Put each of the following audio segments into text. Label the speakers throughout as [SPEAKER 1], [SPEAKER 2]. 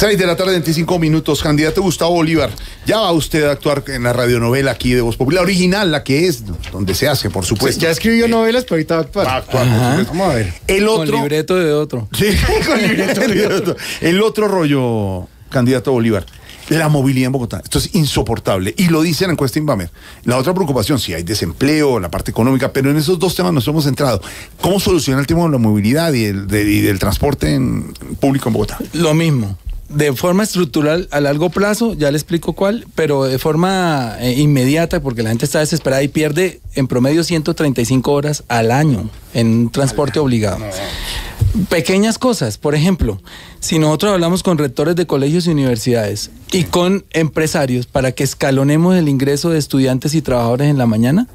[SPEAKER 1] 6 de la tarde, 25 minutos. Candidato Gustavo Bolívar, ya va usted a actuar en la radionovela aquí de Voz Popular, original, la que es, donde se hace, por supuesto. ya escribió eh, novelas, pero ahorita va a actuar. Vamos a ver. El otro... Con libreto de otro. Sí, con libreto de otro. El otro rollo, candidato Bolívar. La movilidad en Bogotá. Esto es insoportable. Y lo dice la encuesta Invamer. La otra preocupación, si hay desempleo, la parte económica, pero en esos dos temas nos hemos centrado. ¿Cómo soluciona el tema de la movilidad y, el, del transporte público en Bogotá? Lo mismo de forma estructural a largo plazo, ya le explico cuál, pero de forma eh, inmediata, porque la gente está desesperada y pierde en promedio 135 horas al año en transporte obligado. Pequeñas cosas, por ejemplo, si nosotros hablamos con rectores de colegios y universidades y con empresarios para que escalonemos el ingreso de estudiantes y trabajadores en la mañana,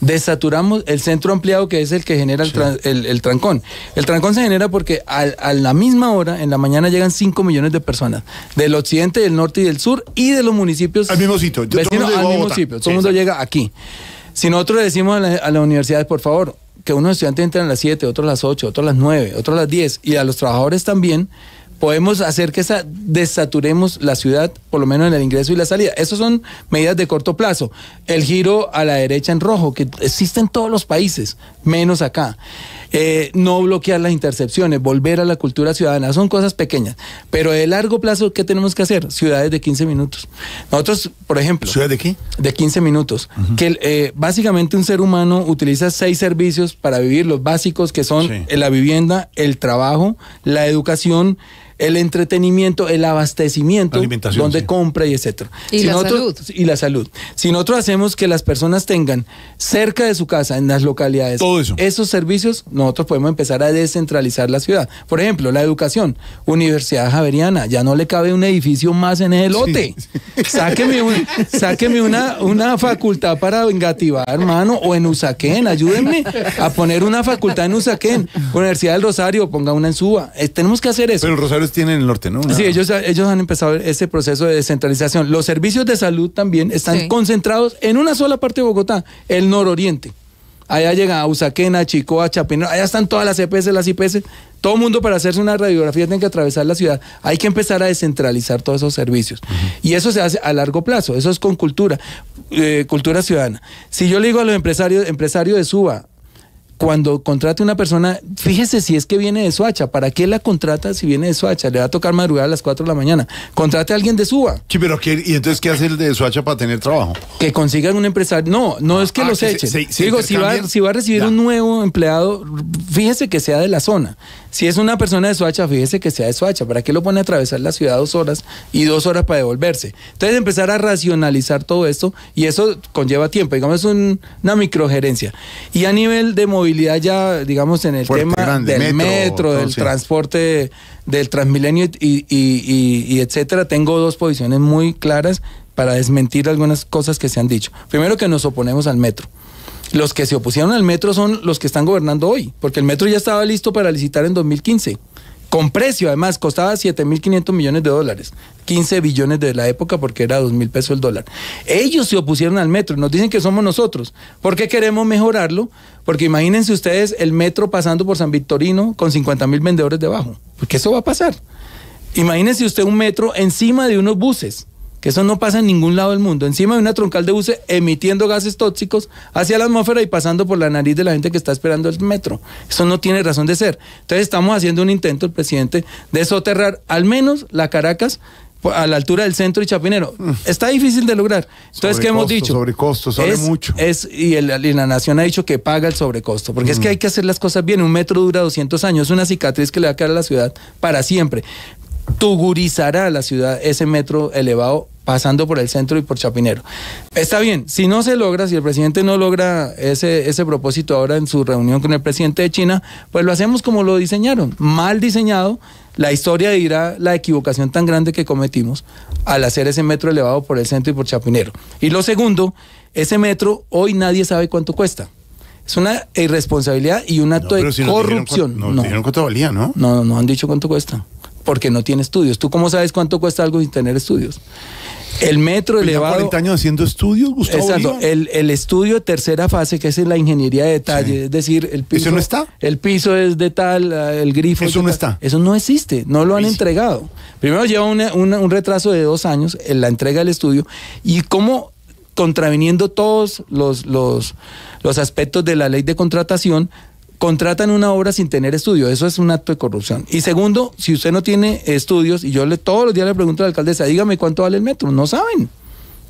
[SPEAKER 1] desaturamos el centro ampliado que es el que genera el, el, trancón. El trancón se genera porque a la misma hora, en la mañana, llegan 5 millones de personas del occidente, del norte y del sur y de los municipios. Al mismo sitio, vecinos, al mismo sitio. Todo el mundo llega aquí. Si nosotros decimos a, a las universidades, por favor, que unos estudiantes entran a las 7, otros a las 8, otros a las 9, otros a las 10 y a los trabajadores también, podemos hacer que desaturemos la ciudad, por lo menos en el ingreso y la salida. Esas son medidas de corto plazo. El giro a la derecha en rojo, que existe en todos los países, menos acá. Eh, no bloquear las intercepciones, volver a la cultura ciudadana, son cosas pequeñas. Pero de largo plazo, ¿qué tenemos que hacer? Ciudades de 15 minutos. Nosotros, por ejemplo... ciudad de qué? De 15 minutos. Que eh, básicamente un ser humano utiliza seis servicios para vivir, los básicos que son la vivienda, el trabajo, la educación, el entretenimiento, el abastecimiento, donde compra y etcétera. Y la salud. Y la salud. Si nosotros hacemos que las personas tengan cerca de su casa, en las localidades, esos servicios, nosotros podemos empezar a descentralizar la ciudad. Por ejemplo, la educación, Universidad Javeriana, ya no le cabe un edificio más en el lote. Sáqueme, una, una facultad para vengativar, hermano, o en Usaquén, ayúdenme a poner una facultad en Usaquén, Universidad del Rosario, ponga una en Suba. Eh, tenemos que hacer eso. Pero el Rosario tienen el norte, ¿no? Sí, ellos, ellos han empezado ese proceso de descentralización. Los servicios de salud también están concentrados en una sola parte de Bogotá, el nororiente. Allá llega a Usaquena, Chicoa, Chapinero, allá están todas las EPS, las IPS. Todo mundo para hacerse una radiografía tiene que atravesar la ciudad. Hay que empezar a descentralizar todos esos servicios. Y eso se hace a largo plazo, eso es con cultura, eh, cultura ciudadana. Si yo le digo a los empresarios, empresarios de Suba, cuando contrate una persona, fíjese si es que viene de Suacha. ¿Para qué la contrata si viene de Suacha? Le va a tocar madrugar a las 4 de la mañana. Contrate a alguien de Suba. Sí, pero ¿y entonces qué hace el de Suacha para tener trabajo? Que consigan un empresario. No, no ah, es que ah, los eches. echen. Digo, si, va, si va, a recibir un nuevo empleado, fíjese que sea de la zona. Si es una persona de Suacha, fíjese que sea de Suacha. ¿Para qué lo pone a atravesar la ciudad dos horas y dos horas para devolverse? Entonces empezar a racionalizar todo esto y eso conlleva tiempo. Digamos, es una microgerencia. Y a nivel de movilidad, movilidad ya, digamos, en el tema del metro, del transporte, del Transmilenio y, y etcétera, tengo dos posiciones muy claras para desmentir algunas cosas que se han dicho. Primero que nos oponemos al metro. Los que se opusieron al metro son los que están gobernando hoy, porque el metro ya estaba listo para licitar en 2015. Con precio, además, costaba 7.500 millones de dólares. 15 billones de la época porque era 2 mil pesos el dólar. Ellos se opusieron al metro, nos dicen que somos nosotros. ¿Por qué queremos mejorarlo? Porque imagínense ustedes el metro pasando por San Victorino con 50 mil vendedores debajo, porque pues, eso va a pasar. Imagínense usted un metro encima de unos buses, que eso no pasa en ningún lado del mundo, encima de una troncal de buses emitiendo gases tóxicos hacia la atmósfera y pasando por la nariz de la gente que está esperando el metro. Eso no tiene razón de ser. Entonces estamos haciendo un intento, el presidente, de soterrar al menos la Caracas a la altura del centro y Chapinero. Está difícil de lograr. Entonces, ¿qué hemos dicho? Sobrecosto, sale mucho. Es, y, el, la nación ha dicho que paga el sobrecosto, porque es que hay que hacer las cosas bien. Un metro dura 200 años, una cicatriz que le va a quedar a la ciudad para siempre. Tugurizará a la ciudad ese metro elevado pasando por el centro y por Chapinero. Está bien, si no se logra, si el presidente no logra ese, ese propósito ahora en su reunión con el presidente de China, pues lo hacemos como lo diseñaron, mal diseñado. La historia dirá la equivocación tan grande que cometimos al hacer ese metro elevado por el centro y por Chapinero. Y lo segundo, ese metro hoy nadie sabe cuánto cuesta. Es una irresponsabilidad y un acto de corrupción. dijeron, ¿no? No, no han dicho cuánto cuesta porque no tiene estudios. ¿Tú cómo sabes cuánto cuesta algo sin tener estudios? El metro pues elevado. 40 años haciendo estudios, Gustavo. Exacto. El, estudio de tercera fase, que es la ingeniería de detalle, es decir, el piso. ¿Eso no está? El piso es de tal, el grifo. Eso no está. Eso no existe, no lo han entregado. Primero lleva un retraso de dos años en la entrega del estudio y cómo contraviniendo todos los, los, los aspectos de la ley de contratación, contratan una obra sin tener estudio. Eso es un acto de corrupción. Y segundo, si usted no tiene estudios, y yo le, todos los días le pregunto a la alcaldesa, dígame cuánto vale el metro. No saben.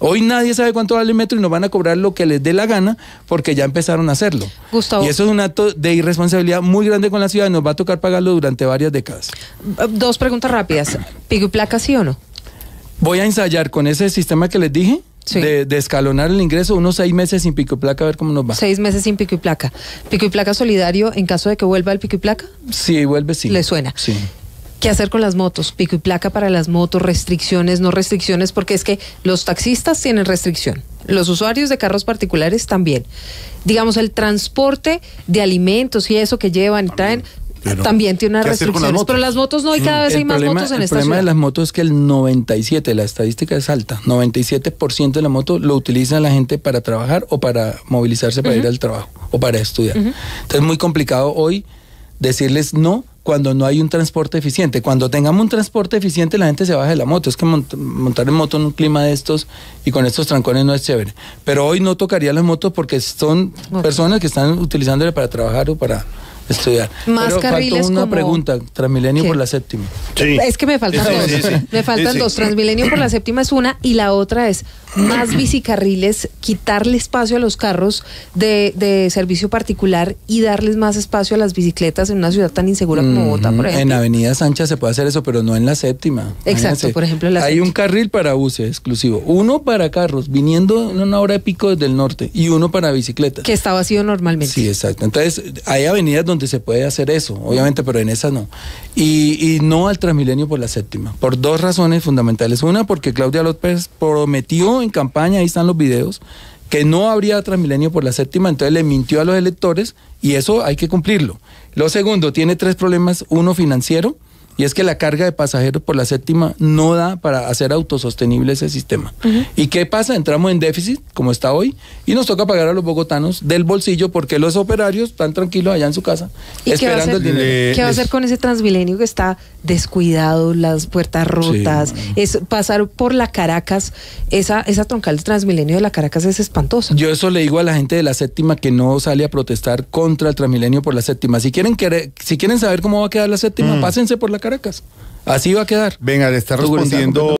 [SPEAKER 1] Hoy nadie sabe cuánto vale el metro y nos van a cobrar lo que les dé la gana porque ya empezaron a hacerlo. Y eso es un acto de irresponsabilidad muy grande con la ciudad y nos va a tocar pagarlo durante varias décadas.
[SPEAKER 2] Eh, dos preguntas rápidas. Pico y placa sí o no?
[SPEAKER 1] Voy a ensayar con ese sistema que les dije de, de, escalonar el ingreso, unos seis meses sin pico y placa, a ver cómo nos va. Seis meses sin pico y placa. ¿Pico y placa solidario en caso de que vuelva el pico y placa? Sí, vuelve, sí. ¿Le suena? Sí.
[SPEAKER 2] ¿Qué hacer con las motos? Pico y placa para las motos, restricciones, no restricciones, porque es que los taxistas tienen restricción, los usuarios de carros particulares también. Digamos, el transporte de alimentos y eso que llevan y traen también tiene unas restricciones, pero las motos no, y cada vez hay más motos en el esta El problema de
[SPEAKER 1] las motos es que el 97, la estadística es alta, 97% de la moto lo utilizan la gente para trabajar o para movilizarse para ir al trabajo o para estudiar. Entonces es muy complicado hoy decirles no cuando no hay un transporte eficiente. Cuando tengamos un transporte eficiente, la gente se baja de la moto. Es que montar en moto en un clima de estos y con estos trancones no es chévere. Pero hoy no tocaría las motos porque son personas que están utilizándole para trabajar o para estudiar. Más una pregunta, Transmilenio por la séptima. Es que me faltan dos. me faltan dos.
[SPEAKER 2] Transmilenio por la séptima es una y la otra es más bicicarriles, quitarle espacio a los carros de, servicio particular y darles más espacio a las bicicletas en una ciudad tan insegura como Bogotá, por ejemplo. En
[SPEAKER 1] Avenida Sancha se puede hacer eso, pero no en la séptima. Exacto, por ejemplo. La Hay un carril para buses exclusivo, uno para carros, viniendo en una hora de pico desde el norte, y uno para bicicletas. Que está vacío normalmente. Sí, exacto. Entonces, hay avenidas donde se puede hacer eso, obviamente, pero en esa no. Y, y no al Transmilenio por la séptima, por dos razones fundamentales. Una, porque Claudia López prometió en campaña, ahí están los videos, que no habría Transmilenio por la séptima, entonces le mintió a los electores y eso hay que cumplirlo. Lo segundo, tiene tres problemas, uno financiero, y es que la carga de pasajeros por la séptima no da para hacer autosostenible ese sistema. ¿Y qué pasa? Entramos en déficit, como está hoy, y nos toca pagar a los bogotanos del bolsillo porque los operarios están tranquilos allá en su casa ¿Y esperando el dinero. ¿Qué va a hacer
[SPEAKER 2] con ese transmilenio que está descuidado, las puertas rotas? pasar por la Caracas, esa, esa troncal de transmilenio de la Caracas es espantosa.
[SPEAKER 1] Yo eso le digo a la gente de la séptima que no sale a protestar contra el transmilenio por la séptima. Si quieren, si quieren saber cómo va a quedar la séptima, mm. pásense por la Caracas. Así va a quedar. Venga, le está respondiendo.